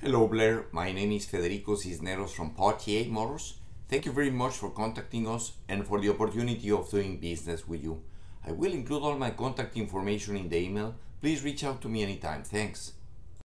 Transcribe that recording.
Hello Blair, my name is Federico Cisneros from Portier Motors. Thank you very much for contacting us and for the opportunity of doing business with you. I will include all my contact information in the email. Please reach out to me anytime. Thanks.